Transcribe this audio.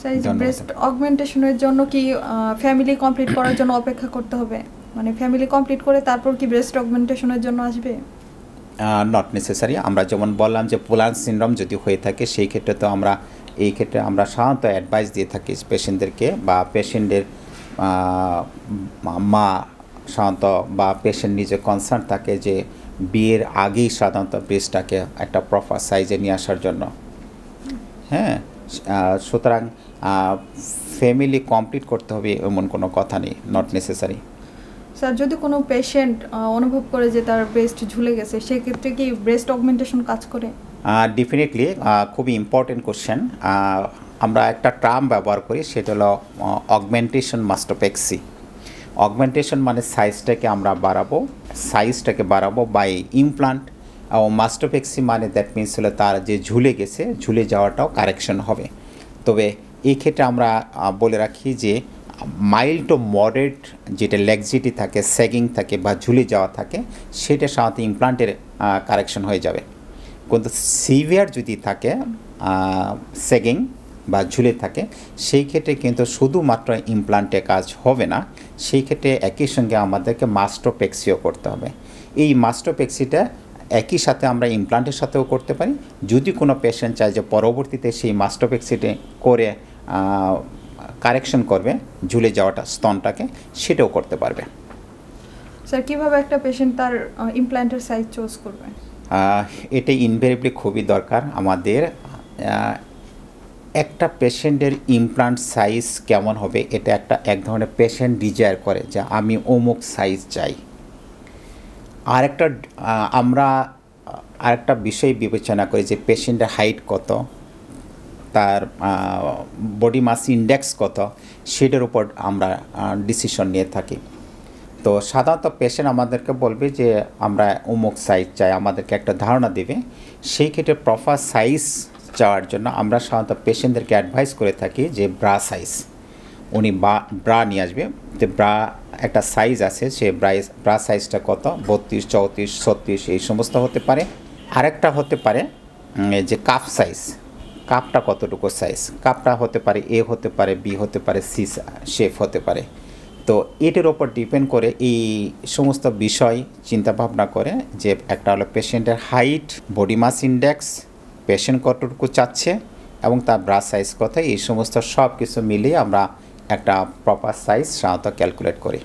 sir breast অগমেন্টেশনের জন্য কি family complete করার জন্য অপেক্ষা করতে হবে মানে ফ্যামিলি কমপ্লিট করে তারপর কি ব্রেস্ট অগমেন্টেশনের জন্য আসবে নট নেসেসারি আমরা যেমন বললাম যে পোলান সিনড্রোম যদি হয়ে থাকে সেই ক্ষেত্রে তো আমরা এই ক্ষেত্রে আমরা সাধারণত অ্যাডভাইস দিয়ে থাকি পেশেন্টদেরকে বা পেশেন্টের মা সাধারণত বা পেশেন্ট নিজে কনসার্ন থাকে যে বিয়ের আগেই সাধারণত ব্রেস্টটাকে একটা প্রপার সাইজে নিয়ে আসার জন্য হ্যাঁ সুতরাং ফ্যামিলি কমপ্লিট করতে হবে এমন কোনো কথা নেই নট নেসেসারি স্যার যদি কোনো পেশেন্ট অনুভব করে যে তার ব্রেস্ট ঝুলে গেছে সেক্ষেত্রে কি ব্রেস্ট অগমেন্টেশন কাজ করে ডেফিনেটলি খুবই ইম্পর্টেন্ট কোশ্চেন আমরা একটা ট্রাম ব্যবহার করি সেটা হলো অগমেন্টেশন মাস্টোপেক্সি অগমেন্টেশন মানে সাইজটাকে আমরা বাড়াবো সাইজটাকে বাড়াবো বাই ইমপ্লান্ট ও মাস্টোপেক্সি মানে দ্যাট মিন্স হলো তার যে ঝুলে গেছে ঝুলে যাওয়াটাও কারেকশন হবে তবে এই ক্ষেত্রে আমরা বলে রাখি যে মাইল্ড টু মডারেট যেটা লেগজিটি থাকে স্যাগিং থাকে বা ঝুলে যাওয়া থাকে সেটা সাধারণত ইমপ্লান্টের কারেকশন হয়ে যাবে কিন্তু সিভিয়ার যদি থাকে স্যাগিং বা ঝুলে থাকে সেই ক্ষেত্রে কিন্তু শুধুমাত্র ইমপ্লান্টে কাজ হবে না সেই ক্ষেত্রে একই সঙ্গে আমাদেরকে মাস্টোপেক্সিও করতে হবে এই মাস্টোপেক্সিটা একই সাথে আমরা ইমপ্লান্টের সাথেও করতে পারি যদি কোনো পেশেন্ট চায় যে পরবর্তীতে সেই মাস্টোপেক্সিটে করে কারেকশন করবে ঝুলে যাওয়াটা স্তনটাকে সেটাও করতে পারবে স্যার কীভাবে একটা পেশেন্ট তার ইমপ্ল্যান্টের সাইজ চুজ করবে এটা ইনভেরিবলি খুবই দরকার আমাদের একটা পেশেন্টের ইমপ্লান্ট সাইজ কেমন হবে এটা একটা এক ধরনের পেশেন্ট ডিজায়ার করে যে আমি অমুক সাইজ চাই আরেকটা আমরা আরেকটা বিষয় বিবেচনা করি যে পেশেন্টের হাইট কত তার বডি মাস ইন্ডেক্স কত সেটার উপর আমরা ডিসিশন নিয়ে থাকি তো সাধারণত পেশেন্ট আমাদেরকে বলবে যে আমরা অমুক সাইজ চাই আমাদেরকে একটা ধারণা দেবে সেই ক্ষেত্রে প্রপার সাইজ চাওয়ার জন্য আমরা সাধারণত পেশেন্টদেরকে অ্যাডভাইস করে থাকি যে ব্রা সাইজ উনি বা ব্রা নিয়ে আসবে যে ব্রা একটা সাইজ আছে সে ব্রাইস ব্রাশ সাইজটা কত বত্রিশ চৌত্রিশ ছত্রিশ এই সমস্ত হতে পারে আরেকটা হতে পারে যে কাপ সাইজ কাপটা কতটুকু সাইজ কাপটা হতে পারে এ হতে পারে বি হতে পারে সি শেফ হতে পারে তো এটির ওপর ডিপেন্ড করে এই সমস্ত বিষয় চিন্তা ভাবনা করে যে একটা হলো পেশেন্টের height body mass index patient কতটুকু চাচ্ছে এবং তার ব্রাশ সাইজ কথা এই সমস্ত সব কিছু মিলিয়ে আমরা একটা প্রপার সাইজ সাধারণত ক্যালকুলেট করি